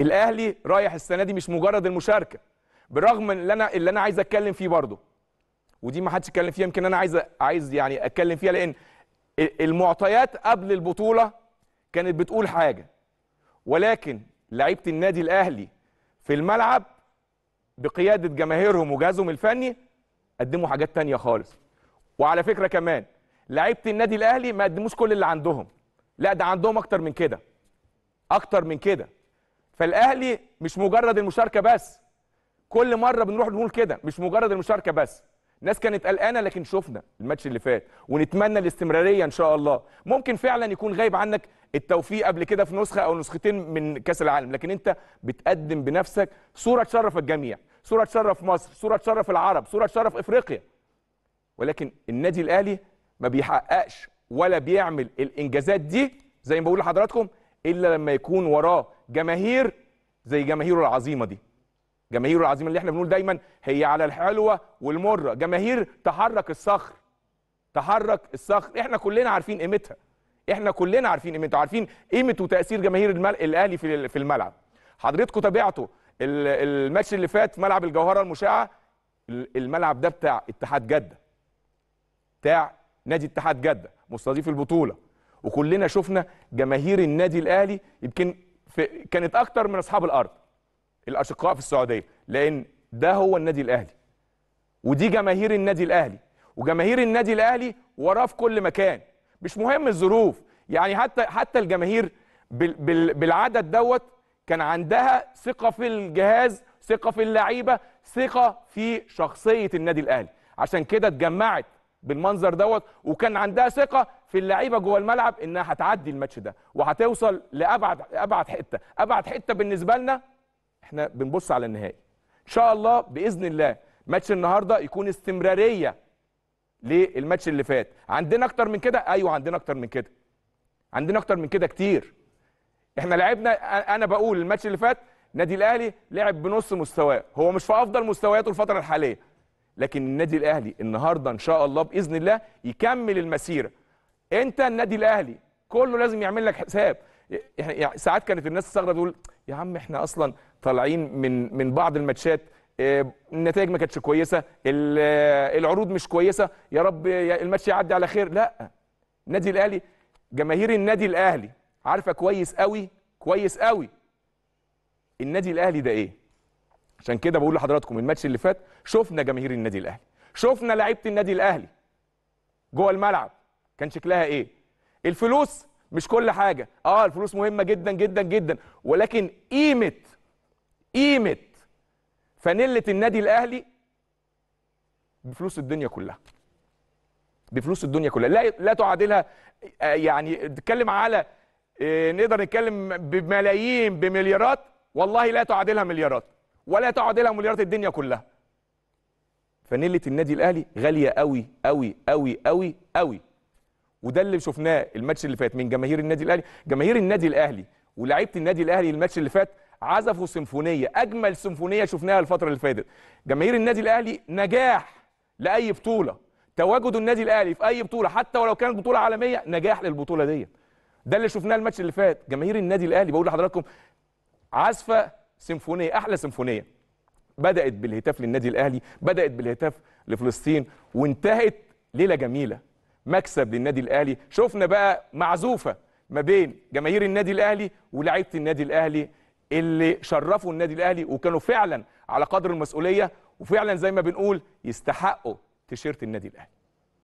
الاهلي رايح السنه دي مش مجرد المشاركه برغم اللي انا اللي انا عايز اتكلم فيه برضه ودي ما حدش اتكلم فيها يمكن انا عايز عايز يعني اتكلم فيها لان المعطيات قبل البطوله كانت بتقول حاجه ولكن لعيبه النادي الاهلي في الملعب بقياده جماهيرهم وجهازهم الفني قدموا حاجات تانية خالص وعلى فكره كمان لعيبه النادي الاهلي ما قدموش كل اللي عندهم لا ده عندهم اكتر من كده اكتر من كده فالاهلي مش مجرد المشاركه بس كل مره بنروح نقول كده مش مجرد المشاركه بس ناس كانت قلقانه لكن شفنا الماتش اللي فات ونتمنى الاستمراريه ان شاء الله ممكن فعلا يكون غايب عنك التوفيق قبل كده في نسخه او نسختين من كاس العالم لكن انت بتقدم بنفسك صوره تشرف الجميع صوره تشرف مصر صوره تشرف العرب صوره تشرف افريقيا ولكن النادي الاهلي ما بيحققش ولا بيعمل الانجازات دي زي ما بقول لحضراتكم الا لما يكون وراه جماهير زي جماهيره العظيمه دي جماهيره العظيمه اللي احنا بنقول دايما هي على الحلوه والمره جماهير تحرك الصخر تحرك الصخر احنا كلنا عارفين قيمتها احنا كلنا عارفين قيمتها عارفين قيمه وتاثير جماهير الاهلي في الملعب حضرتكم تابعتوا الماتش اللي فات في ملعب الجوهره المشعه الملعب ده بتاع اتحاد جده بتاع نادي اتحاد جده مستضيف البطوله وكلنا شفنا جماهير النادي الاهلي يمكن في كانت اكتر من اصحاب الارض الاشقاء في السعوديه لان ده هو النادي الاهلي ودي جماهير النادي الاهلي وجماهير النادي الاهلي وراه في كل مكان مش مهم الظروف يعني حتى حتى الجماهير بالعدد دوت كان عندها ثقه في الجهاز ثقه في اللعيبه ثقه في شخصيه النادي الاهلي عشان كده اتجمعت بالمنظر دوت وكان عندها ثقه في اللعيبه جوه الملعب انها هتعدي الماتش ده وهتوصل لابعد ابعد حته ابعد حته بالنسبه لنا احنا بنبص على النهائي ان شاء الله باذن الله ماتش النهارده يكون استمراريه للماتش اللي فات عندنا اكتر من كده ايوه عندنا اكتر من كده عندنا اكتر من كده كتير احنا لعبنا انا بقول الماتش اللي فات نادي الاهلي لعب بنص مستواه هو مش في افضل مستوياته الفتره الحاليه لكن النادي الاهلي النهارده ان شاء الله باذن الله يكمل المسيره انت النادي الاهلي كله لازم يعمل لك حساب ساعات كانت الناس تستغرب تقول يا عم احنا اصلا طالعين من من بعض الماتشات آه، النتائج ما كانتش كويسه العروض مش كويسه يا رب الماتش يعدي على خير لا النادي الاهلي جماهير النادي الاهلي عارفه كويس قوي كويس قوي النادي الاهلي ده ايه عشان كده بقول لحضراتكم الماتش اللي فات شفنا جماهير النادي الاهلي شفنا لعيبه النادي الاهلي جوه الملعب كان شكلها ايه الفلوس مش كل حاجه اه الفلوس مهمه جدا جدا جدا ولكن قيمه قيمه فانيله النادي الاهلي بفلوس الدنيا كلها بفلوس الدنيا كلها لا لا تعادلها آه، يعني نتكلم على آه، نقدر نتكلم بملايين بمليارات والله لا تعادلها مليارات ولا تعادلها مليارات الدنيا كلها فنيلة النادي الاهلي غاليه قوي قوي قوي قوي قوي وده اللي شفناه الماتش اللي فات من جماهير النادي الاهلي جماهير النادي الاهلي ولاعيبه النادي الاهلي الماتش اللي فات عزفوا سيمفونيه اجمل سيمفونيه شفناها الفتره اللي فاتت جماهير النادي الاهلي نجاح لاي بطوله تواجد النادي الاهلي في اي بطوله حتى ولو كانت بطوله عالميه نجاح للبطوله ديت ده اللي شفناه الماتش اللي فات جماهير النادي الاهلي بقول لحضراتكم عازفه سيمفونيه احلى سيمفونيه بدات بالهتاف للنادي الاهلي بدات بالهتاف لفلسطين وانتهت ليله جميله مكسب للنادي الاهلي شفنا بقى معزوفه ما بين جماهير النادي الاهلي ولاعيبه النادي الاهلي اللي شرفوا النادي الاهلي وكانوا فعلا على قدر المسؤوليه وفعلا زي ما بنقول يستحقوا تيشيرت النادي الاهلي